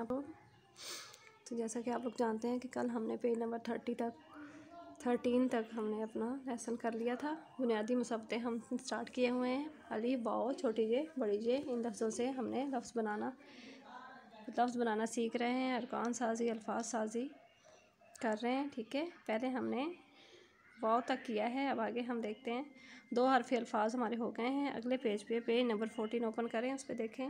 आप लोग तो जैसा कि आप लोग जानते हैं कि कल हमने पेज नंबर थर्टी तक थर्टीन तक हमने अपना लेसन कर लिया था बुनियादी मसबतें हम स्टार्ट किए हुए हैं अली बाओ छोटी जे बड़ी जे इन लफ्ज़ों से हमने लफ्ज़ बनाना लफ्ज़ बनाना सीख रहे हैं अरकान साजी अल्फाज साजी कर रहे हैं ठीक है पहले हमने वाओ तक किया है अब आगे हम देखते हैं दो हरफे अल्फाज हमारे हो गए हैं अगले पेज पे पेज नंबर फोर्टीन ओपन करें उस पर देखें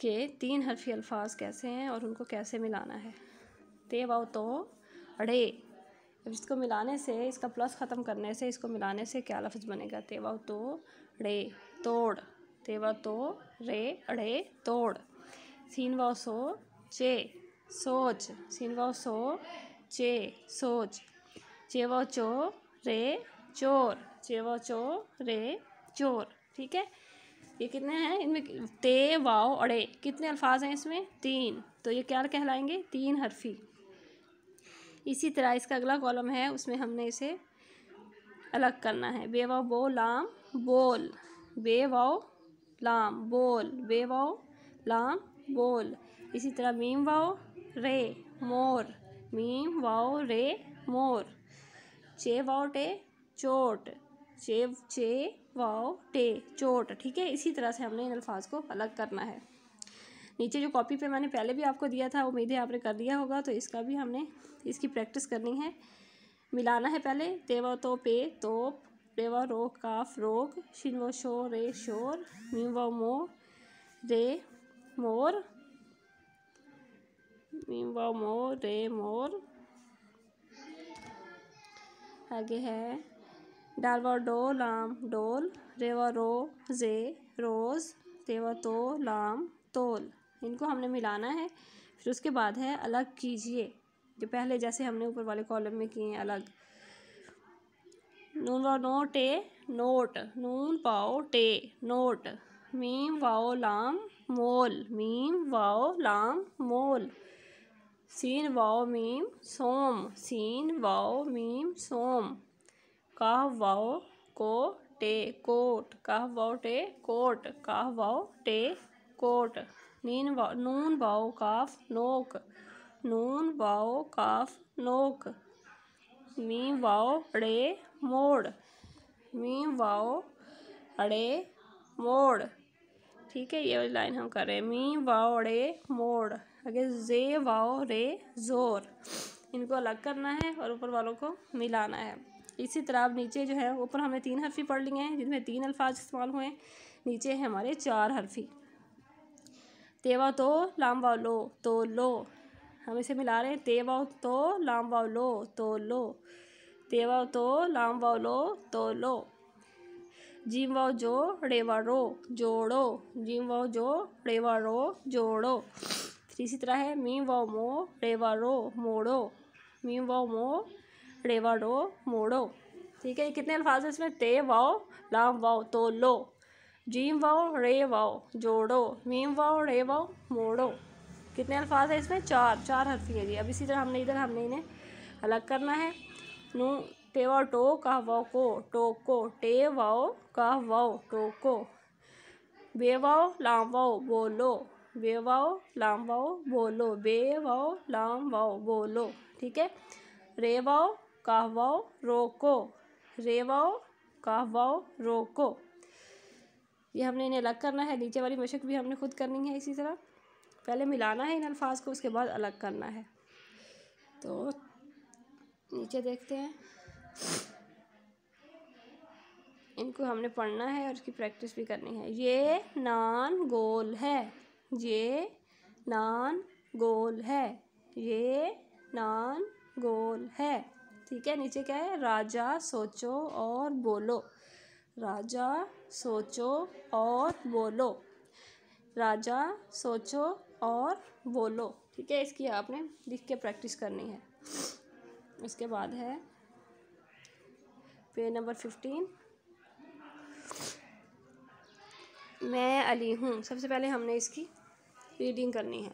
के तीन हरफी अल्फाज कैसे हैं और उनको कैसे मिलाना है ते वाओ तो अड़े अब इसको मिलाने से इसका प्लस ख़त्म करने से इसको मिलाने से क्या लफ्ज़ बनेगा ते वाओ तो अड़े तोड़ ते वाओ तो रे अड़े तोड़ सीन वाओ सो चे सोच सीन वाओ सो चे सोच चे वाओ चो रे चोर चे वाओ चो रे चोर ठीक है ये कितने हैं इनमें ते वाओ अड़े कितने अल्फाज हैं इसमें तीन तो ये क्या कहलाएंगे तीन हरफी इसी तरह इसका अगला कॉलम है उसमें हमने इसे अलग करना है बे वाओ बो लाम बोल बे वाओ लाम बोल बे वाओ लाम बोल इसी तरह मीम वाओ रे मोर मीम वाओ रे मोर चे वाओ टे चोट चे चे वाव टे चोट ठीक है इसी तरह से हमने इन अल्फाज को अलग करना है नीचे जो कॉपी पे मैंने पहले भी आपको दिया था उम्मीद है आपने कर दिया होगा तो इसका भी हमने इसकी प्रैक्टिस करनी है मिलाना है पहले तेवा तो पे तोप रेवा रो काफ रोग शिन वो शो रे शोर मी वो मो रे मोर मी वो मो रे मोर आगे है डाल व डो लाम डोल रे व रो जे रोज़ ते व तो लाम तोल इनको हमने मिलाना है फिर उसके बाद है अलग कीजिए जो पहले जैसे हमने ऊपर वाले कॉलम में किए हैं अलग नून व नोट ए नोट नून पाओ टे नोट मीम वाओ लाम मोल मीम वाओ लाम मोल सीन वाओ मीम सोम सीन वाओ मीम सोम काह वाओ को टे कोट काह वाओ टे कोट काह वाओ टे कोट नीन वाओ नून वाओ काफ नोक नून वाओ काफ नोक मी वाओ अड़े मोड़ मी वाओ अड़े मोड़ ठीक है ये लाइन हम कर रहे हैं मी वाओ अड़े मोड़ आगे जे वाओ रे जोर इनको अलग करना है और ऊपर वालों को मिलाना है इसी तरह अब नीचे जो है ऊपर हमने तीन हरफी पढ़ लिए हैं जिनमें तीन अल्फाज इस्तेमाल हुए हैं नीचे है हमारे चार हरफी तेवा तो लाम वाओ लो तो लो हम इसे मिला रहे हैं तेवा तो लाम वाओ लो तो लो तेवा तो लाम वाओ लो तो लो जीम वाओ जो रेवा रो जोड़ो जीम वाओ जो रेवा रो जोड़ो फिर इसी तरह है मी वाओ मो रेवा रो मोड़ो मी वाओ मो डो मोड़ो ठीक है कितने अल्फाज हैं इसमें ते वाओ लाम वाओ तो लो जीम वाओ रे वाओ जोड़ो मीम वाओ रे वाओ मोड़ो कितने अल्फाज हैं इसमें चार चार हरफी है जी अब इसी तरह हमने इधर हमने इन्हें अलग करना है नू टे वाओ टो कह वाओ को टोको टे वाओ कह वाओ टोको बे वाओ लाम वाओ बोलो बे वाओ लाम वाओ बोलो बे वाओ लाम वाओ बोलो ठीक है रे वाओ कहवाओ रोको रेवाओ कहवाओ रोको ये हमने इन्हें अलग करना है नीचे वाली मशक भी हमने खुद करनी है इसी तरह पहले मिलाना है इन अल्फाज को उसके बाद अलग करना है तो नीचे देखते हैं इनको हमने पढ़ना है और इसकी प्रैक्टिस भी करनी है ये नान गोल है ये नान गोल है ये नान गोल है ठीक है नीचे क्या है राजा सोचो और बोलो राजा सोचो और बोलो राजा सोचो और बोलो ठीक है इसकी आपने लिख के प्रैक्टिस करनी है इसके बाद है पेज नंबर फिफ्टीन मैं अली हूँ सबसे पहले हमने इसकी रीडिंग करनी है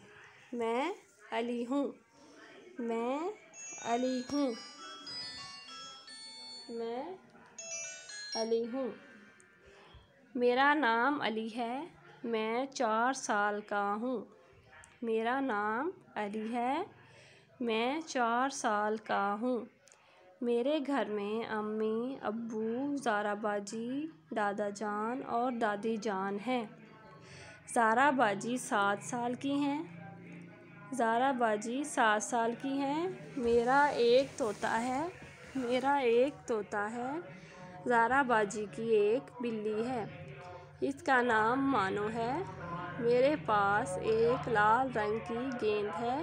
मैं अली हूँ मैं अली हूँ मैं अली हूँ मेरा नाम अली है मैं चार साल का हूँ मेरा नाम अली है मैं चार साल का हूँ मेरे घर में अम्मी अब्बू ज़ाराबाजी दादा जान और दादी जान हैं ज़ाराबाजी सात साल की हैं ज़ाराबाजी सात साल की हैं मेरा एक तोता है मेरा एक तोता है ज़ारा बाजी की एक बिल्ली है इसका नाम मानो है मेरे पास एक लाल रंग की गेंद है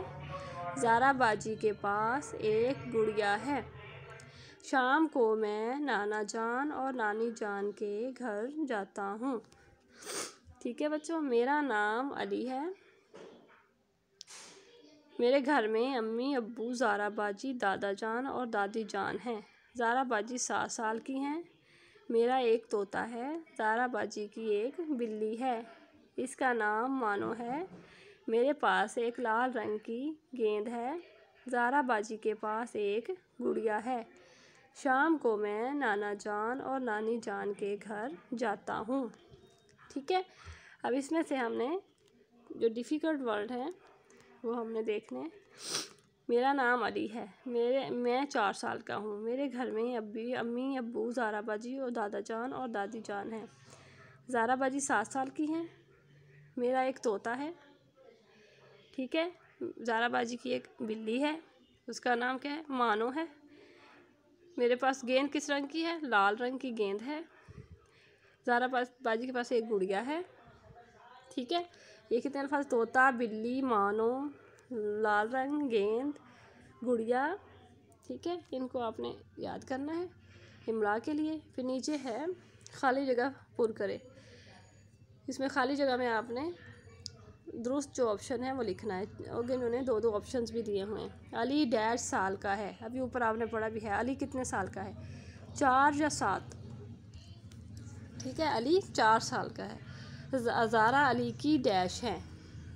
ज़ारा बाजी के पास एक गुड़िया है शाम को मैं नाना जान और नानी जान के घर जाता हूँ ठीक है बच्चों मेरा नाम अली है मेरे घर में अम्मी अब्बू ज़ारा बाजी दादा जान और दादी जान हैं ज़ारा बाजी सात साल की हैं मेरा एक तोता है ज़ारा बाजी की एक बिल्ली है इसका नाम मानो है मेरे पास एक लाल रंग की गेंद है ज़ारा बाजी के पास एक गुड़िया है शाम को मैं नाना जान और नानी जान के घर जाता हूँ ठीक है अब इसमें से हमने जो डिफ़िकल्ट वर्ड हैं वो हमने देखने मेरा नाम अली है मेरे मैं चार साल का हूँ मेरे घर में अभी अम्मी अबू ज़ारा बाजी और दादा जान और दादी जान हैं ज़ारा बाजी सात साल की हैं मेरा एक तोता है ठीक है ज़ारा बाजी की एक बिल्ली है उसका नाम क्या है मानो है मेरे पास गेंद किस रंग की है लाल रंग की गेंद है ज़ारा बाजी के पास एक गुड़िया है ठीक है ये कितने अल्फाज तोता बिल्ली मानो लाल रंग गेंद गुड़िया ठीक है इनको आपने याद करना है इमला के लिए फिर नीचे है खाली जगह पुर करें इसमें खाली जगह में आपने दुरुस्त जो ऑप्शन है वो लिखना है और इन्होंने दो दो ऑप्शन भी दिए हुए हैं अली डैश साल का है अभी ऊपर आपने पढ़ा भी है अली कितने साल का है चार या सात ठीक है अली चार साल का है ज़ारा अली की डैश है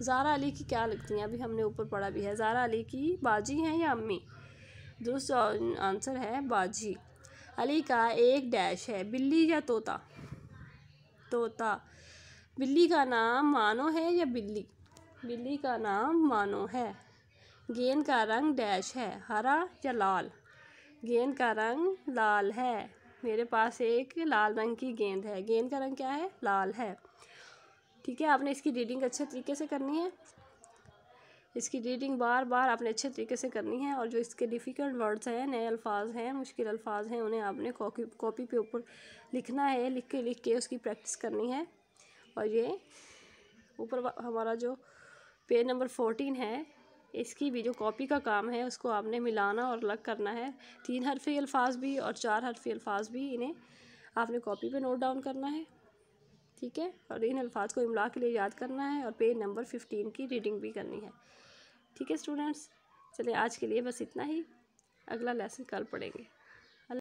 ज़ारा अली की क्या लगती हैं अभी हमने ऊपर पढ़ा भी है ज़ारा अली की बाजी हैं या अम्मी दुरुस्त आंसर है बाजी अली का एक डैश है बिल्ली या तोता तोता बिल्ली का नाम मानो है या बिल्ली बिल्ली का नाम मानो है गेंद का रंग डैश है हरा या लाल गेंद का रंग लाल है मेरे पास एक लाल रंग की गेंद है गेंद का रंग क्या है लाल है ठीक है आपने इसकी रीडिंग अच्छे तरीके से करनी है इसकी रीडिंग बार बार आपने अच्छे तरीके से करनी है और जो इसके डिफ़िकल्ट वर्ड्स हैं नए अल्फाज हैं मुश्किल अल्फाज हैं उन्हें आपने कॉपी कॉपी पे ऊपर लिखना है लिख के लिख के उसकी प्रैक्टिस करनी है और ये ऊपर हमारा जो पेज नंबर फोर्टीन है इसकी भी जो कॉपी का काम है उसको आपने मिलाना और अलग करना है तीन हरफी अल्फाज भी और चार हरफी अल्फाज भी इन्हें आपने कॉपी पे नोट डाउन करना है ठीक है और इन अल्फाज को इमला के लिए याद करना है और पेज नंबर फिफ्टीन की रीडिंग भी करनी है ठीक है स्टूडेंट्स चलिए आज के लिए बस इतना ही अगला लेसन कल पढ़ेंगे